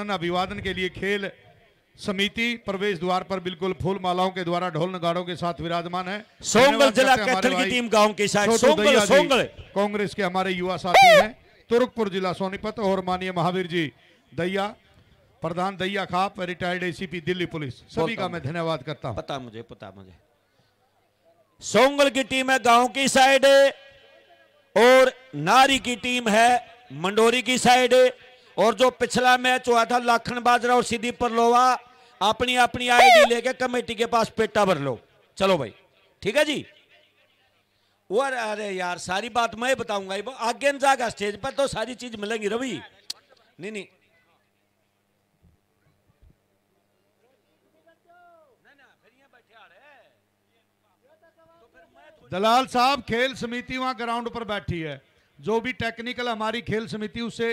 अभिवादन के लिए खेल समिति प्रवेश द्वार पर बिल्कुल फूल मालाओं के द्वारा ढोल नगाड़ों के साथ विराजमान है सोमगढ़ जिला कैथल की टीम गांव के साथ सोमगढ़ कांग्रेस के हमारे युवा साथी हैं तुर्कपुर जिला सोनीपत और माननीय महावीर जी दैया प्रधान दैया खाप रिटायर्ड एसीपी दिल्ली पुलिस सभी का मैं धन्यवाद करता हूँ पता मुझे पता मुझे सोंगल की टीम है गांव की साइड और नारी की टीम है मंडोरी की साइड और जो पिछला मैच हुआ था लाखन बाजरा और सिद्धि परलोवा अपनी अपनी आईडी लेके कमेटी के पास पेटा भर लो चलो भाई ठीक है जी वो अरे यार सारी बात मैं बताऊंगा आगे जाएगा स्टेज पर तो सारी चीज मिलेंगी रवि नहीं नहीं दलाल साहब खेल समिति वहां ग्राउंड पर बैठी है जो भी टेक्निकल हमारी खेल समिति उसे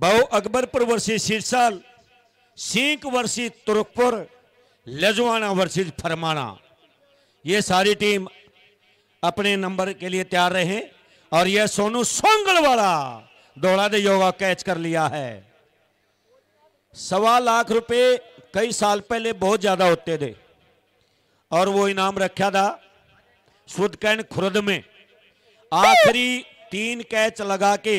बहु अकबरपुर वर्षी सिरसाल सींक वर्षी तुरकपुर लजवाना वर्षी फरमाना ये सारी टीम अपने नंबर के लिए तैयार रहे और यह सोनू सोंगल वाला दौड़ा दे योगा कैच कर लिया है सवा लाख रुपए कई साल पहले बहुत ज्यादा होते थे और वो इनाम रखा था सुदकैन खुरद में आखिरी तीन कैच लगा के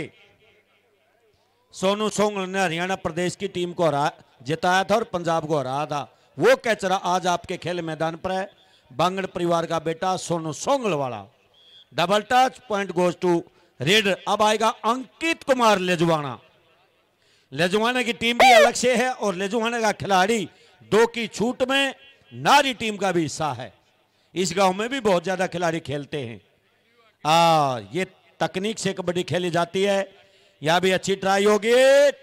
सोनू सोंगल ने हरियाणा प्रदेश की टीम को हरा जिताया था और पंजाब को हराया था वो कैचरा आज आपके खेल मैदान पर है बांगड़ परिवार का बेटा सोनू सोंगल वाला double touch point goes to raid अब आएगा अंकित कुमार लेजवाना लेजवाने की टीम भी अलग से है और लेजवाने का खिलाड़ी दो की छूट में नारी टीम का भी हिस्सा है इस गांव में भी बहुत ज्यादा खिलाड़ी खेलते हैं आ, ये तकनीक से कबड्डी खेली जाती है यहां भी अच्छी ट्राई होगी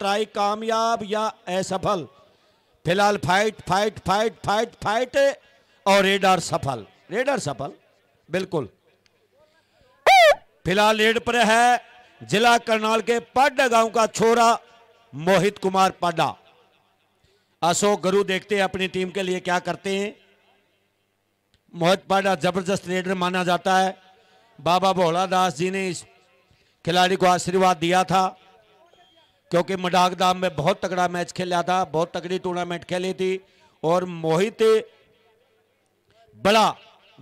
ट्राई कामयाब या असफल फिलहाल fight fight fight fight fight और रेडर सफल रेडर सफल बिल्कुल फिलहाल रेड पर है जिला करनाल के पाडा गांव का छोरा मोहित कुमार पाडा अशोक गुरु देखते हैं अपनी टीम के लिए क्या करते हैं मोहित पाडा जबरदस्त रेडर माना जाता है बाबा भोला दास जी ने इस खिलाड़ी को आशीर्वाद दिया था क्योंकि मडाकदाम में बहुत तगड़ा मैच खेला था बहुत तगड़ी टूर्नामेंट खेली थी और मोहित बड़ा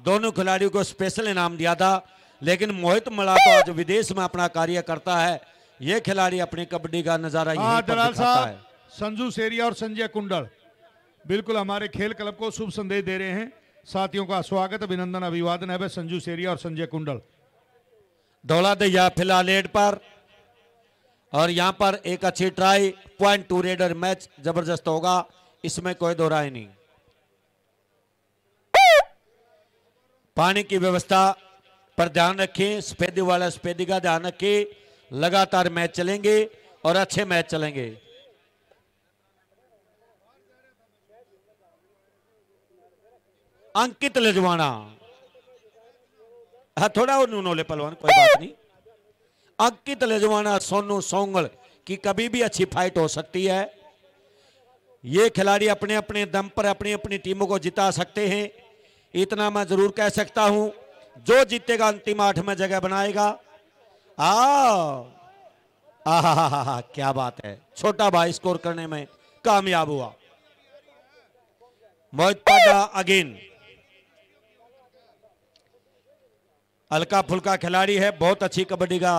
दोनों खिलाड़ियों को स्पेशल इनाम दिया था लेकिन मोहित मड़ा तो आज विदेश में अपना कार्य करता है ये खिलाड़ी अपनी कबड्डी का नजारा यहीं हाँ, दिखाता है संजू सेरिया और संजय कुंडल बिल्कुल हमारे खेल क्लब को शुभ संदेश दे रहे हैं साथियों का स्वागत अभिनंदन अभिवादन है संजू सेरिया और संजय कुंडल दे या फिलहाल लेड पर और यहां पर एक अच्छी try point to raider match जबरदस्त होगा इसमें कोई दोहराए नहीं पानी की व्यवस्था पर ध्यान रखें सफेदी वाला सफेदी का ध्यान रखें लगातार मैच चलेंगे और अच्छे मैच चलेंगे अंकित लजवाना हाँ थोड़ा और नूनोले पलवान कोई बात नहीं अंकित ले लजवाना सोनू सोंगल की कभी भी अच्छी फाइट हो सकती है ये खिलाड़ी अपने अपने दम पर अपनी अपनी टीमों को जिता सकते हैं इतना मैं जरूर कह सकता हूं जो जीतेगा अंतिम आठ में जगह बनाएगा आ हा क्या बात है छोटा भाई स्कोर करने में कामयाब हुआ मोहित पाडा अगेन हल्का फुल्का खिलाड़ी है बहुत अच्छी कबड्डी का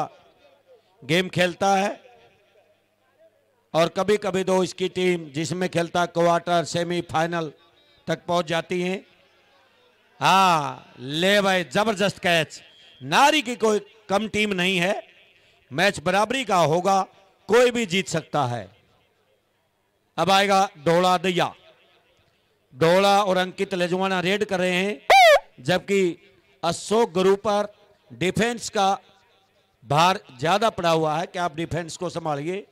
गेम खेलता है और कभी कभी तो इसकी टीम जिसमें खेलता क्वार्टर सेमीफाइनल तक पहुंच जाती है हा ले भाई जबरदस्त कैच नारी की कोई कम टीम नहीं है मैच बराबरी का होगा कोई भी जीत सकता है अब आएगा डोला दैया डोला और अंकित लेजवाना रेड कर रहे हैं जबकि अशोक गुरु पर डिफेंस का भार ज्यादा पड़ा हुआ है कि आप डिफेंस को संभालिए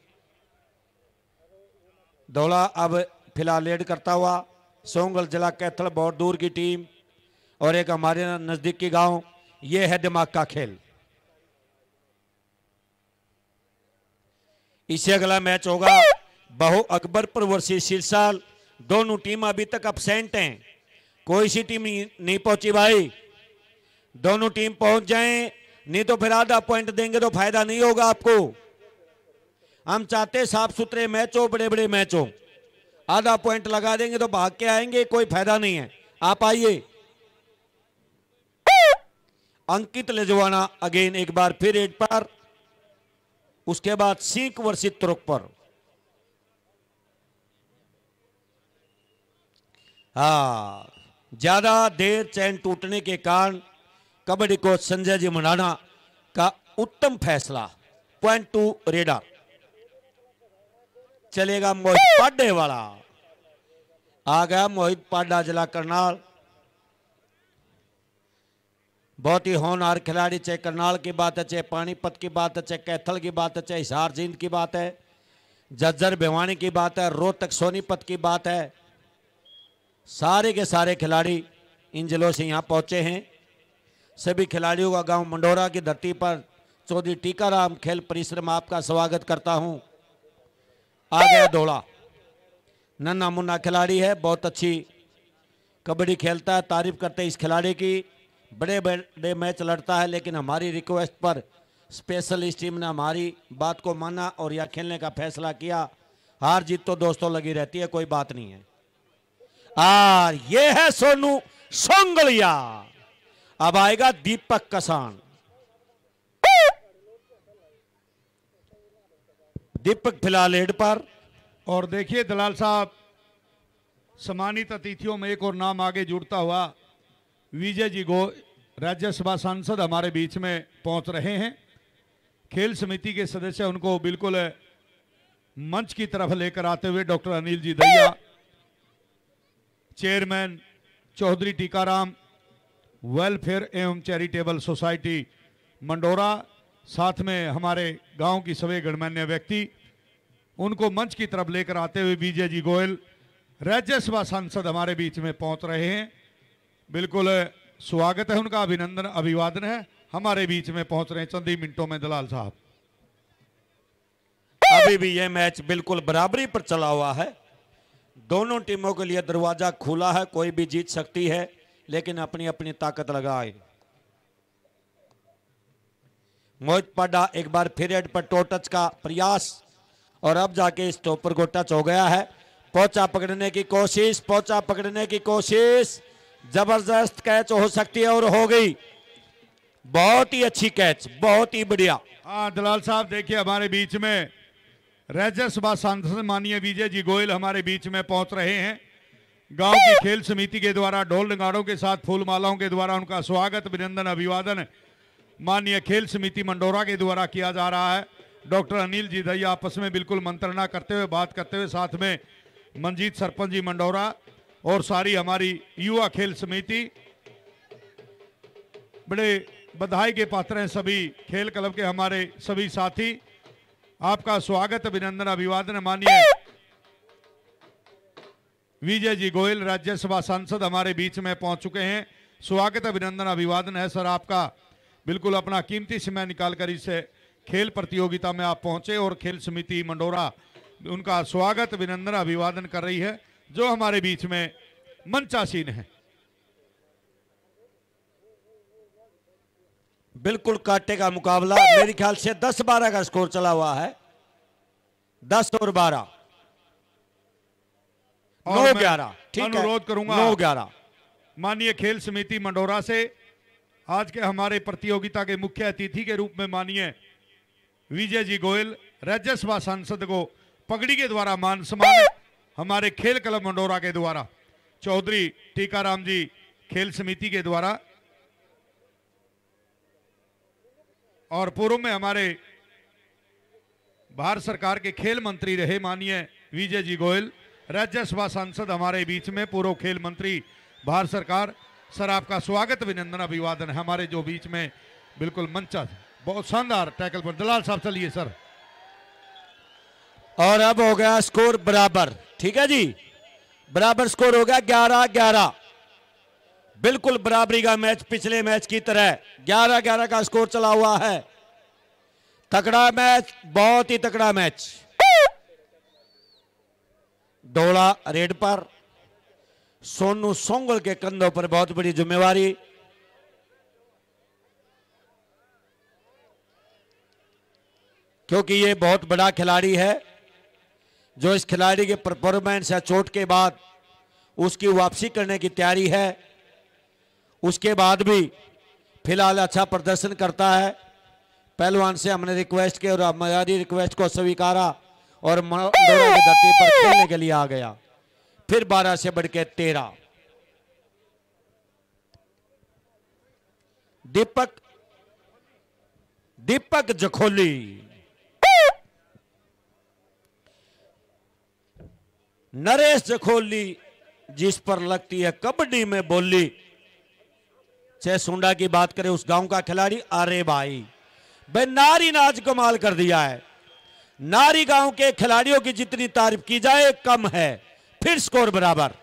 दौला अब फिलहाल लेड करता हुआ सोंगल जिला कैथल बहुत दूर की टीम और एक हमारे नजदीक की गांव ये है दिमाग का खेल इसे अगला मैच होगा बहु अकबरपुर वर्सेस सिरसाल दोनों टीम अभी तक अपसेंट हैं कोई सी टीम नहीं पहुंची भाई दोनों टीम पहुंच जाएं नहीं तो फिर आधा पॉइंट देंगे तो फायदा नहीं होगा आपको हम चाहते साफ सुथरे मैच हो बड़े बड़े मैच हो आधा पॉइंट लगा देंगे तो भाग के आएंगे कोई फायदा नहीं है आप आइए अंकित लेजवाना अगेन एक बार फिर एक पर उसके बाद सीख वर्षित तुरुक पर हा ज्यादा देर चैन टूटने के कारण कबड्डी कोच संजय जी मनाना का उत्तम फैसला पॉइंट टू रेडा चलेगा मोहित पाडे वाला आ गया मोहित पाडा जिला करनाल बहुत ही होनहार खिलाड़ी चाहे करनाल की बात है चाहे पानीपत की बात है चाहे कैथल की बात है चाहे हिसार जींद की बात है जज्जर भिवानी की बात है रोहतक सोनीपत की बात है सारे के सारे खिलाड़ी इन जिलों से यहाँ पहुंचे हैं सभी खिलाड़ियों का गांव मंडोरा की धरती पर चौधरी टीकाराम खेल परिश्रम आपका स्वागत करता हूं आ गया डोला नन्ना मुन्ना खिलाड़ी है बहुत अच्छी कबड्डी खेलता है तारीफ करते इस खिलाड़ी की बड़े बड़े मैच लड़ता है लेकिन हमारी रिक्वेस्ट पर स्पेशल इस टीम ने हमारी बात को माना और यह खेलने का फैसला किया हार जीत तो दोस्तों लगी रहती है कोई बात नहीं है आ ये है सोनू सोंगलिया अब आएगा दीपक कसान दीपक फिलहाल हेड पर और देखिए दलाल साहब सम्मानित अतिथियों में एक और नाम आगे जुड़ता हुआ विजय जी गो राज्यसभा सांसद हमारे बीच में पहुंच रहे हैं खेल समिति के सदस्य उनको बिल्कुल मंच की तरफ लेकर आते हुए doctor Anil ji Daiya chairman Chaudhary Tikaram welfare एवं चैरिटेबल सोसाइटी मंडोरा साथ में हमारे गांव की सभी गणमान्य व्यक्ति उनको मंच की तरफ लेकर आते हुए विजय जी गोयल राज्यसभा सांसद हमारे बीच में पहुंच रहे हैं बिल्कुल स्वागत है उनका अभिनंदन अभिवादन है हमारे बीच में पहुंच रहे हैं चंदी मिनटों में दलाल साहब अभी भी यह मैच बिल्कुल बराबरी पर चला हुआ है दोनों टीमों के लिए दरवाजा खुला है कोई भी जीत सकती है लेकिन अपनी अपनी ताकत लगाए मोहित पाडा एक बार फिर हेड पर टो टच का प्रयास और अब जाके इस टोपर को टच हो गया है पोचा पकड़ने की कोशिश पोचा पकड़ने की कोशिश जबरदस्त कैच हो सकती है और हो गई बहुत ही अच्छी कैच बहुत ही बढ़िया हाँ दलाल साहब देखिए हमारे बीच में रजस सांसद माननीय विजय जी गोयल हमारे बीच में पहुंच रहे हैं गांव की खेल समिति के द्वारा ढोल नगाड़ों के साथ फूल मालाओं के द्वारा उनका स्वागत अभिनंदन अभिवादन माननीय खेल समिति मंडोरा के द्वारा किया जा रहा है डॉक्टर अनिल जी दैया आपस में बिल्कुल मंत्रणा करते हुए बात करते हुए साथ में मंजीत सरपंच जी मंडोरा और सारी हमारी युवा खेल समिति बड़े बधाई के पात्र हैं सभी खेल क्लब के हमारे सभी साथी आपका स्वागत अभिनंदन अभिवादन माननीय विजय जी गोयल राज्यसभा सांसद हमारे बीच में पहुंच चुके हैं स्वागत अभिनंदन अभिवादन है सर आपका बिल्कुल अपना कीमती समय निकालकर इसे खेल प्रतियोगिता में आप पहुंचे और खेल समिति मंडोरा उनका स्वागत अभिनंदन अभिवादन कर रही है जो हमारे बीच में मंचासीन है बिल्कुल काटे का मुकाबला मेरे ख्याल से 10-12 का स्कोर चला हुआ है 10 और 12 नौ ग्यारह ठीक अनुरोध करूंगा नौ ग्यारह माननीय खेल समिति मंडोरा से आज के हमारे प्रतियोगिता के मुख्य अतिथि के रूप में माननीय विजय जी गोयल राज्यसभा सांसद को पगड़ी के द्वारा मान सम्मान हमारे खेल क्लब मंडोरा के द्वारा चौधरी टीकाराम जी खेल समिति के द्वारा और पूर्व में हमारे भारत सरकार के खेल मंत्री रहे माननीय विजय जी गोयल राज्यसभा सांसद हमारे बीच में पूर्व खेल मंत्री भारत सरकार सर आपका स्वागत अभिनंदन अभिवादन है हमारे जो बीच में बिल्कुल मंचा बहुत शानदार टैकल पर दलाल साहब चलिए सर और अब हो गया स्कोर बराबर ठीक है जी बराबर स्कोर हो गया ग्यारह ग्यारह बिल्कुल बराबरी का मैच पिछले मैच की तरह ग्यारह ग्यारह का स्कोर चला हुआ है तकड़ा मैच बहुत ही तकड़ा मैच डोला रेड पर सोनू सोंगल के कंधों पर बहुत बड़ी जिम्मेवारी क्योंकि ये बहुत बड़ा खिलाड़ी है जो इस खिलाड़ी के परफॉर्मेंस या चोट के बाद उसकी वापसी करने की तैयारी है उसके बाद भी फिलहाल अच्छा प्रदर्शन करता है पहलवान से हमने रिक्वेस्ट किया और हमारी रिक्वेस्ट को स्वीकारा और मंडोरों की धरती पर खेलने के लिए आ गया फिर बारह से बढ़ के तेरह दीपक दीपक जखोली नरेश जखोली जिस पर लगती है कबड्डी में बोली छह सुंडा की बात करें उस गांव का खिलाड़ी अरे भाई बे नारी नाच कमाल कर दिया है नारी गांव के खिलाड़ियों की जितनी तारीफ की जाए कम है फिर स्कोर बराबर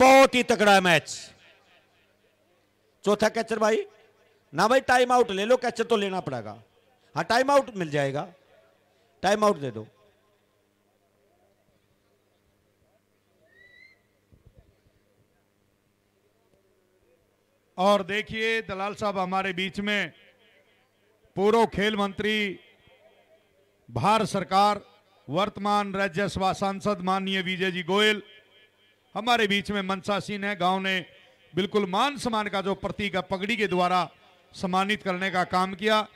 बहुत ही तगड़ा मैच चौथा कैचर भाई ना भाई टाइम आउट ले लो कैचर तो लेना पड़ेगा हाँ टाइम आउट मिल जाएगा टाइम आउट दे दो और देखिए दलाल साहब हमारे बीच में पूर्व खेल मंत्री भारत सरकार वर्तमान राज्यसभा सांसद माननीय विजय जी गोयल हमारे बीच में मनसासीन है गांव ने बिल्कुल मान सम्मान का जो प्रतीक है पगड़ी के द्वारा सम्मानित करने का काम किया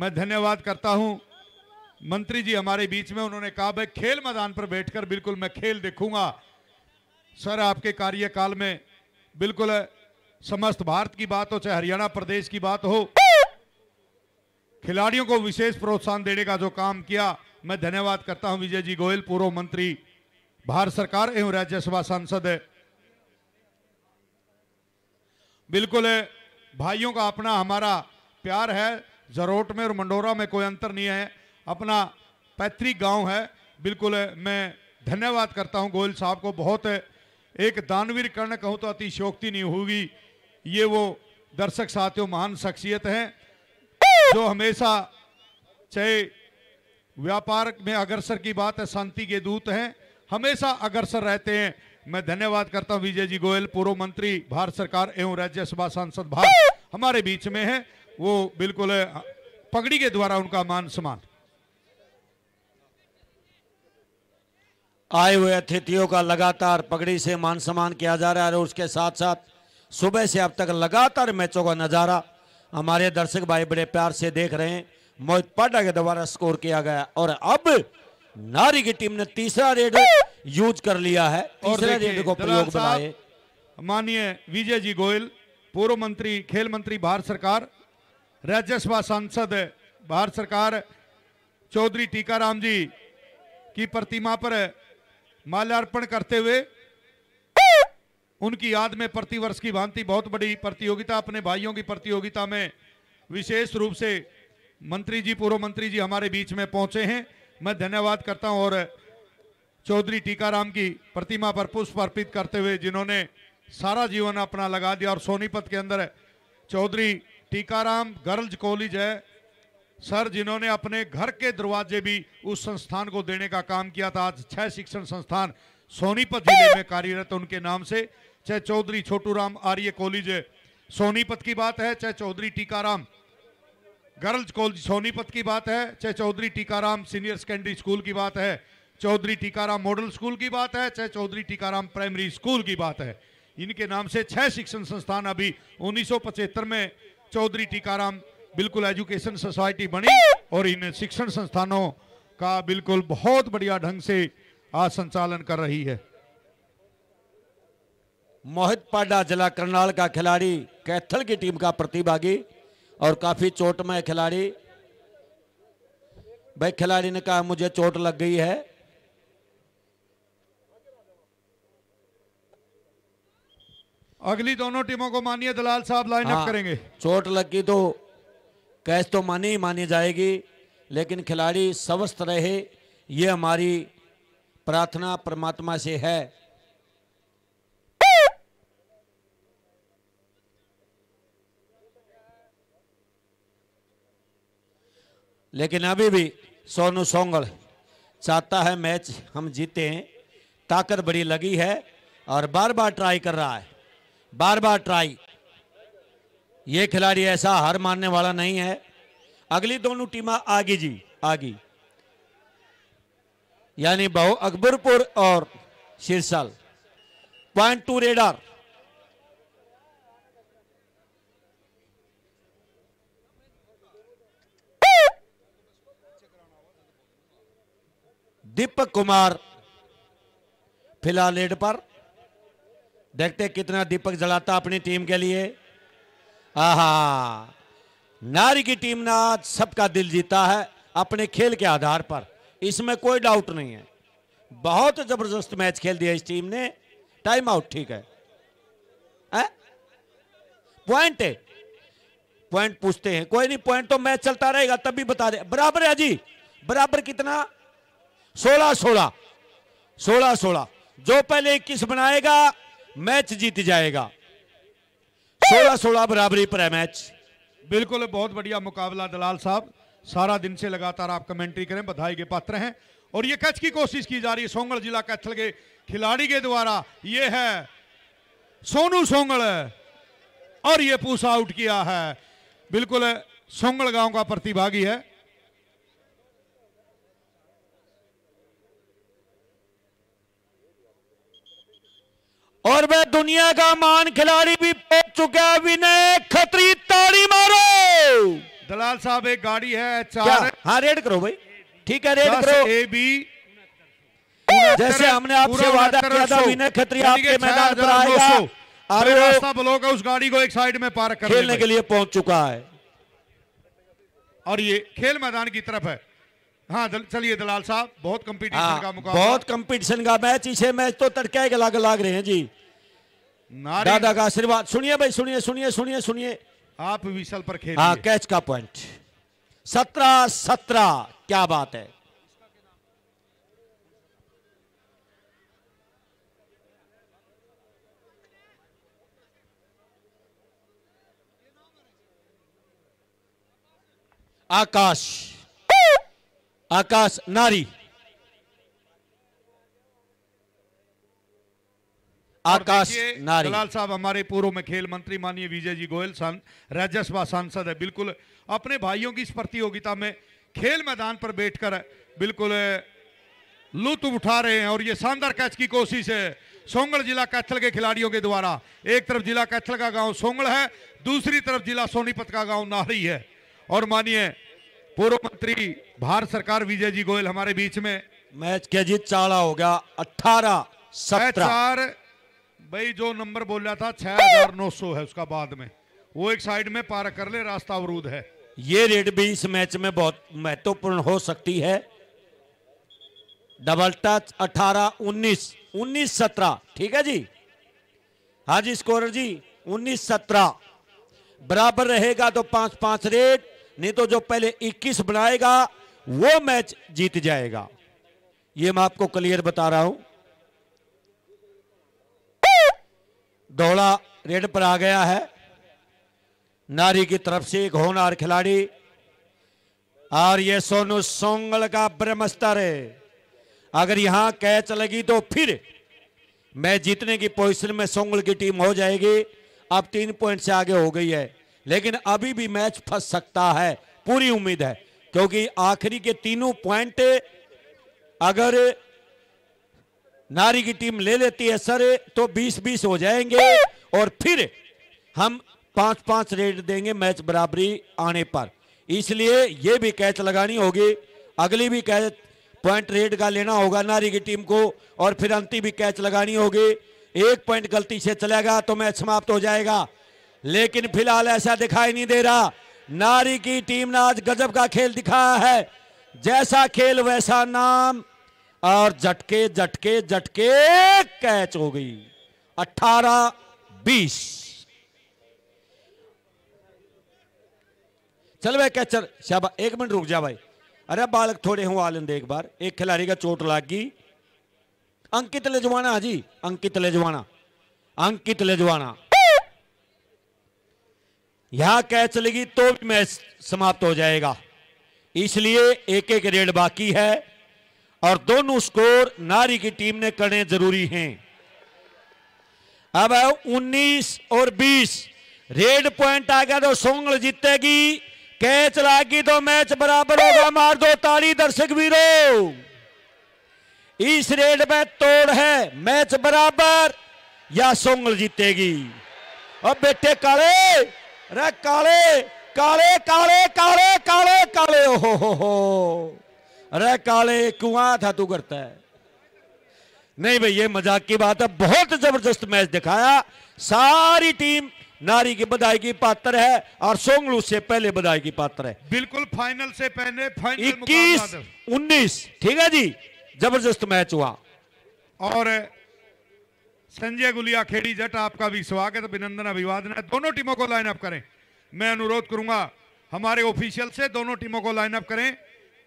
मैं धन्यवाद करता हूं मंत्री जी हमारे बीच में उन्होंने कहा भाई खेल मैदान पर बैठकर बिल्कुल मैं खेल देखूंगा सर आपके कार्यकाल में बिल्कुल समस्त भारत की बात हो चाहे हरियाणा प्रदेश की बात हो खिलाड़ियों को विशेष प्रोत्साहन देने का जो काम किया मैं धन्यवाद करता हूं विजय जी गोयल पूर्व मंत्री भारत सरकार एवं राज्यसभा सांसद है बिल्कुल भाइयों का अपना हमारा प्यार है जरोट में और मंडोरा में कोई अंतर नहीं है अपना पैतृक गांव है बिल्कुल मैं धन्यवाद करता हूं गोयल साहब को बहुत एक दानवीर कर्ण कहूँ तो अतिशोक्ति नहीं होगी ये वो दर्शक साथियों महान शख्सियत हैं जो हमेशा चाहे व्यापार में अग्रसर की बात है शांति के दूत हैं हमेशा अग्रसर रहते हैं मैं धन्यवाद करता हूं विजय जी गोयल पूर्व मंत्री भारत सरकार एवं राज्यसभा सांसद भारत हमारे बीच में है वो बिल्कुल पगड़ी के द्वारा उनका मान सम्मान आए हुए अतिथियों का लगातार पगड़ी से मान सम्मान किया जा रहा है और उसके साथ साथ सुबह से अब तक लगातार मैचों का नजारा हमारे दर्शक भाई बड़े प्यार से देख रहे हैं मोहित पाडा के द्वारा स्कोर किया गया और अब नारी की टीम ने तीसरा रेड यूज कर लिया है तीसरे रेड को प्रयोग बनाए माननीय विजय जी गोयल पूर्व मंत्री खेल मंत्री भारत सरकार राज्यसभा सांसद भारत सरकार चौधरी टीकाराम जी की प्रतिमा पर माल्यार्पण करते हुए उनकी याद में प्रतिवर्ष की भांति बहुत बड़ी प्रतियोगिता अपने भाइयों की प्रतियोगिता में विशेष रूप से मंत्री जी पूर्व मंत्री जी हमारे बीच में पहुंचे हैं मैं धन्यवाद करता हूं और चौधरी टीकाराम की प्रतिमा पर पुष्प अर्पित करते हुए जिन्होंने सारा जीवन अपना लगा दिया और सोनीपत के अंदर चौधरी टीकाराम गर्ल्स कॉलेज है सर जिन्होंने अपने घर के दरवाजे भी उस संस्थान को देने का काम किया था आज छह शिक्षण संस्थान सोनीपत जिले में कार्यरत उनके नाम से चाहे चौधरी राम आर्य कॉलेज सोनीपत की बात है चाहे चौधरी टीकाराम गर्ल्स कॉलेज सोनीपत की बात है चाहे Chaudhary Tikaram senior secondary school की बात है चौधरी टीकाराम मॉडल स्कूल की बात है चाहे चौधरी टीकाराम प्राइमरी स्कूल की बात है इनके नाम से छह शिक्षण संस्थान अभी उन्नीस में चौधरी टीकाराम बिल्कुल एजुकेशन सोसाइटी बनी और इन शिक्षण संस्थानों का बिल्कुल बहुत बढ़िया ढंग से आज संचालन कर रही है मोहित पाडा जिला करनाल का खिलाड़ी कैथल की टीम का प्रतिभागी और काफी चोटमय खिलाड़ी भाई खिलाड़ी ने कहा मुझे चोट लग गई है अगली दोनों टीमों को मानिए दलाल साहब लाइन हाँ, अप करेंगे चोट लगी तो कैच तो मानी ही मानी जाएगी लेकिन खिलाड़ी स्वस्थ रहे ये हमारी प्रार्थना परमात्मा से है लेकिन अभी भी सोनू सोंगड़ चाहता है मैच हम जीते हैं ताकत बड़ी लगी है और बार बार ट्राई कर रहा है बार बार ट्राई ये खिलाड़ी ऐसा हार मानने वाला नहीं है अगली दोनों आ आगे जी आगे यानी बहु अकबरपुर और शीर्षाल point to raider Deepak Kumar फिलहाल लेड पर देखते कितना दीपक जलाता अपनी टीम के लिए आहा नारी की टीम ने आज सबका दिल जीता है अपने खेल के आधार पर इसमें कोई डाउट नहीं है बहुत जबरदस्त मैच खेल दिया इस टीम ने टाइम आउट ठीक है पॉइंट है पॉइंट पूछते हैं कोई नहीं पॉइंट तो मैच चलता रहेगा तब भी बता दे बराबर है जी बराबर कितना सोलह सोलह सोलह सोलह जो पहले इक्कीस बनाएगा मैच जीत जाएगा सोलह सोलह बराबरी पर है मैच बिल्कुल बहुत बढ़िया मुकाबला दलाल साहब सारा दिन से लगातार आप कमेंट्री करें बधाई के पात्र हैं और ये कैच की कोशिश की जा रही है सोंगल जिला कैथल के खिलाड़ी के द्वारा ये है सोनू सोंगल और ये पूछ आउट किया है बिल्कुल सोंगल गांव का प्रतिभागी है और वह दुनिया का मान खिलाड़ी भी चुका है विनय खत्री ताड़ी मारो दलाल साहब एक गाड़ी है चार हाँ रेड करो भाई ठीक है रेड करो ए बी जैसे हमने आपसे वादा किया था विनय खत्री आपके मैदान पर आएगा और रास्ता ब्लॉक है उस गाड़ी को एक साइड में पार्क करने खेलने के लिए पहुंच चुका है और ये खेल मैदान की तरफ है हाँ दल, चलिए दलाल साहब बहुत कंपटीशन हाँ, का मुकाबला बहुत कंपटीशन का मैच इसे मैच तो तड़के लाग लाग रहे हैं जी दादा का आशीर्वाद सुनिए भाई सुनिए सुनिए सुनिए सुनिए आप विशल पर खेल हाँ कैच का पॉइंट सत्रह सत्रह क्या बात है आकाश आकाश नारी आकाश नारी दलाल साहब हमारे पूर्व में खेल मंत्री माननीय विजय जी गोयल सन राज्यसभा सांसद है बिल्कुल अपने भाइयों की इस प्रतियोगिता में खेल मैदान पर बैठकर बिल्कुल लुत्फ उठा रहे हैं और ये शानदार कैच की कोशिश है सोंगल जिला कैथल के खिलाड़ियों के द्वारा एक तरफ जिला कैथल का गांव सोंगल है दूसरी तरफ जिला सोनीपत का गांव नाहरी है और मानिए पूर्व मंत्री भारत सरकार विजय जी गोयल हमारे बीच में मैच के जीत चाड़ा हो गया अठारह सत्रह भाई जो नंबर बोला था छह हजार नौ सौ है उसका बाद में वो एक साइड में पार कर ले रास्ता अवरूद है ये रेड भी इस मैच में बहुत महत्वपूर्ण हो सकती है डबल टच अठारह उन्नीस उन्नीस सत्रह ठीक है जी हाँ जी स्कोर जी उन्नीस सत्रह बराबर रहेगा तो पांच पांच रेट नहीं तो जो पहले इक्कीस बनाएगा वो मैच जीत जाएगा ये मैं आपको क्लियर बता रहा हूं दौड़ा रेड पर आ गया है नारी की तरफ से एक होनार खिलाड़ी और ये सोनू सोंगल का ब्रह्मस्तर है अगर यहां कैच लगी तो फिर मैच जीतने की पोजीशन में सोंगल की टीम हो जाएगी अब तीन पॉइंट से आगे हो गई है लेकिन अभी भी मैच फंस सकता है पूरी उम्मीद है क्योंकि आखिरी के तीनों पॉइंट अगर नारी की टीम ले लेती है सर तो 20-20 हो जाएंगे और फिर हम पांच पांच रेट देंगे मैच बराबरी आने पर इसलिए यह भी कैच लगानी होगी अगली भी कैच पॉइंट रेट का लेना होगा नारी की टीम को और फिर अंतिम भी कैच लगानी होगी एक पॉइंट गलती से चलेगा तो मैच समाप्त हो जाएगा लेकिन फिलहाल ऐसा दिखाई नहीं दे रहा नारी की टीम ने आज गजब का खेल दिखाया है जैसा खेल वैसा नाम और झटके झटके झटके कैच हो गई अठारह बीस चल भाई कैचर शाबा एक मिनट रुक जा भाई अरे बालक थोड़े हूं आलन एक बार एक खिलाड़ी का चोट लग गई अंकित जवाना हाजी अंकित ले जवाना अंकित ले जवाना यहां कैच चलेगी तो भी मैच समाप्त हो जाएगा इसलिए एक एक रेड बाकी है और दोनों स्कोर नारी की टीम ने करने जरूरी हैं अब है 19 और 20 रेड पॉइंट आ गया तो सोंगल जीतेगी कैच लागी तो मैच बराबर होगा मार दो ताली दर्शक वीरो इस रेड में तोड़ है मैच बराबर या सोंगल जीतेगी अब बेटे काले रे काले काले काले काले काले काले, काले, काले, काले, काले, काले, काले, काले, काले, अरे काले कुआ था तू करता है नहीं भाई ये मजाक की बात है बहुत जबरदस्त मैच दिखाया सारी टीम नारी की बधाई की पात्र है और सोंगलू से पहले बधाई की पात्र है बिल्कुल फाइनल से पहले फाइनल इक्कीस उन्नीस ठीक है जी जबरदस्त मैच हुआ और संजय गुलिया खेड़ी जट आपका भी स्वागत अभिनंदन अभिवादन है दोनों टीमों को लाइन अप करें मैं अनुरोध करूंगा हमारे ऑफिशियल से दोनों टीमों को लाइन अप करें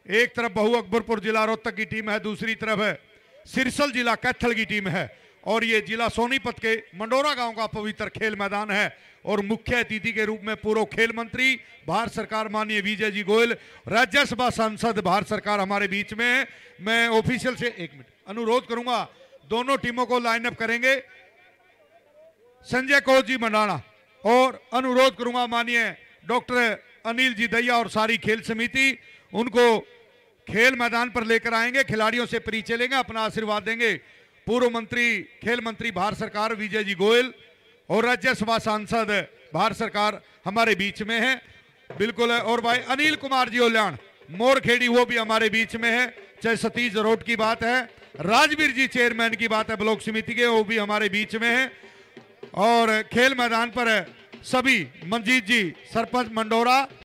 एक तरफ बहु अकबरपुर जिला रोहतक की टीम है दूसरी तरफ है सिरसल जिला कैथल की टीम है और ये जिला सोनीपत के मंडोरा गांव का पवित्र खेल मैदान है और मुख्य अतिथि के रूप में पूर्व खेल मंत्री भारत सरकार माननीय विजय जी गोयल राज्यसभा सांसद भारत सरकार हमारे बीच में है मैं ऑफिशियल से एक मिनट अनुरोध करूंगा दोनों टीमों को लाइनअप करेंगे संजय कौर जी मंडाणा और अनुरोध करूंगा माननीय डॉक्टर अनिल जी दैया और सारी खेल समिति उनको खेल मैदान पर लेकर आएंगे खिलाड़ियों से परिचय लेंगे अपना आशीर्वाद देंगे पूर्व मंत्री खेल मंत्री भारत सरकार विजय जी गोयल और राज्यसभा सांसद भारत सरकार हमारे बीच में है बिल्कुल है और भाई अनिल कुमार जी ओल्याण मोरखेड़ी वो भी हमारे बीच में है चाहे सतीश रोड की बात है राजवीर जी चेयरमैन की बात है ब्लॉक समिति के वो भी हमारे बीच में है और खेल मैदान पर सभी मंजीत जी सरपंच मंडोरा